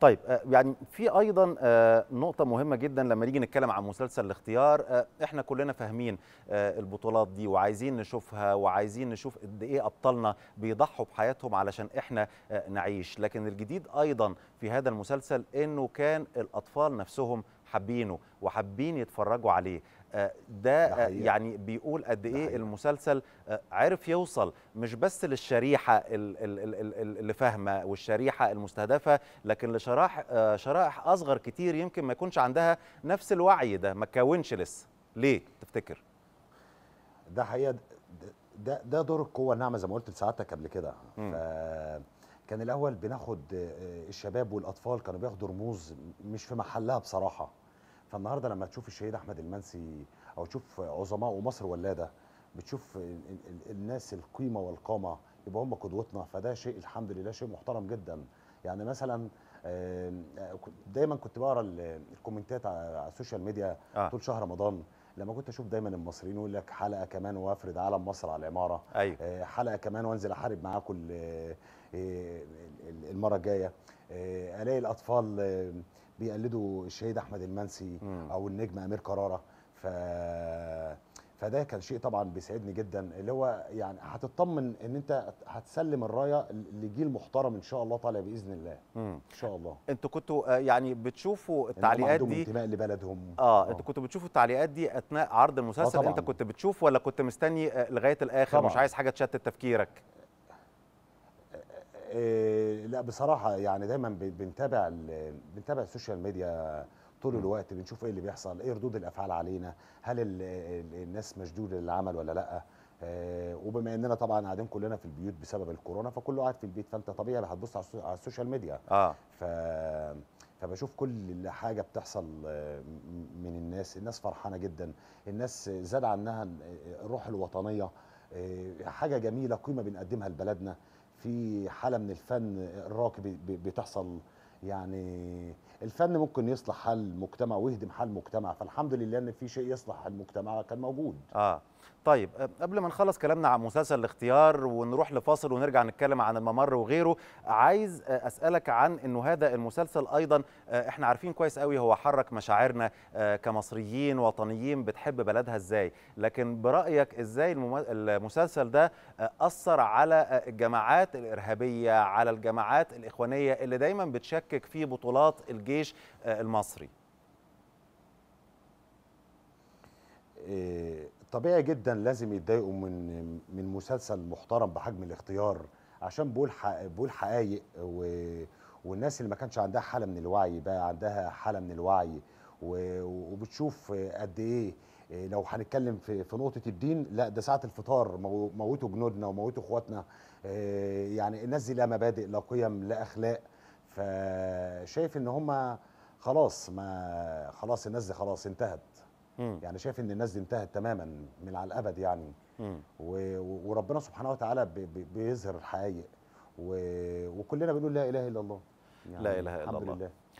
طيب آه، يعني في ايضا آه، نقطه مهمه جدا لما نيجي نتكلم عن مسلسل الاختيار آه، احنا كلنا فاهمين البطولات دي وعايزين نشوفها وعايزين نشوف قد ايه ابطالنا بيضحوا بحياتهم علشان احنا نعيش لكن الجديد ايضا في هذا المسلسل انه كان الاطفال نفسهم حابينه وحابين يتفرجوا عليه آه، ده آه، يعني بيقول قد ايه المسلسل آه، عرف يوصل مش بس للشريحه اللي فاهمه والشريحه المستهدفه لكن لشرائح شرائح اصغر كتير يمكن ما يكونش عندها نفس الوعي ده ما تكونش لسه ليه تفتكر ده حقيقه ده ده دور القوه الناعمه زي ما قلت لسعادتك قبل كده كان الاول بناخد آه، الشباب والاطفال كانوا بياخدوا رموز مش في محلها بصراحه فالنهارده لما تشوف الشهيد احمد المنسي او تشوف عظماء ومصر ولاده بتشوف الناس القيمه والقامه يبقى هم قدوتنا فده شيء الحمد لله شيء محترم جدا يعني مثلا آه، دايما كنت بقرا الكومنتات على السوشيال ميديا آه. طول شهر رمضان لما كنت اشوف دايما المصريين يقول لك حلقه كمان وافرض علم مصر على العماره أيوة. آه، حلقه كمان وانزل احارب معاكم آه، المره الجايه آه، الاقي الاطفال بيقلدوا الشهيد احمد المنسي او النجم امير كراره ف فده كان شيء طبعا بيسعدني جدا اللي هو يعني هتطمن ان انت هتسلم الرايه لجيل محترم ان شاء الله طالع باذن الله مم. ان شاء الله انتوا كنتوا آه، يعني بتشوفوا التعليقات دي انتماء لبلدهم آه،, اه انتوا كنتوا بتشوفوا التعليقات دي اثناء عرض المسلسل آه انت كنت بتشوف ولا كنت مستني آه، لغايه الاخر طبعًا. مش عايز حاجه تشتت تفكيرك إيه لا بصراحه يعني دايما بنتابع بنتابع السوشيال ميديا طول الوقت بنشوف ايه اللي بيحصل ايه ردود الافعال علينا هل الناس مشدوده للعمل ولا لا آه وبما اننا طبعا قاعدين كلنا في البيوت بسبب الكورونا فكله قاعد في البيت فانت طبيعي هتبص على السوشيال ميديا اه ف فبشوف كل حاجه بتحصل آه، من الناس الناس فرحانه جدا الناس زاد عنها الروح الوطنيه آه، حاجه جميله قيمه بنقدمها لبلدنا في حاله من الفن الراقي بتحصل يعني الفن ممكن يصلح حال مجتمع ويهدم حال مجتمع فالحمد لله ان في شيء يصلح حال مجتمع كان موجود اه طيب آه، قبل ما نخلص كلامنا عن مسلسل الاختيار ونروح لفاصل ونرجع نتكلم عن الممر وغيره عايز آه، اسالك عن انه هذا المسلسل ايضا آه، احنا عارفين كويس قوي هو حرك مشاعرنا كمصريين وطنيين بتحب بلدها ازاي لكن برايك ازاي المسلسل ده اثر على الجماعات الارهابيه على الجماعات الاخوانيه اللي دايما بتشكك في بطولات الجيش المصري إيه طبيعي جدا لازم يتضايقوا من من مسلسل محترم بحجم الاختيار عشان بقول بقول حقايق و والناس اللي ما كانش عندها حاله من الوعي بقى عندها حاله من الوعي وبتشوف قد إيه،, ايه لو هنتكلم في في نقطه الدين لا ده ساعه الفطار موتوا جنودنا وموتوا اخواتنا إيه، يعني الناس دي لا مبادئ لا قيم لا اخلاق فشايف ان هم خلاص ما خلاص الناس دي خلاص انتهت مم. يعني شايف ان الناس دي انتهت تماما من على الابد يعني و... وربنا سبحانه وتعالى بيظهر الحقائق وكلنا بنقول لا اله الا الله يعني لا اله الا الله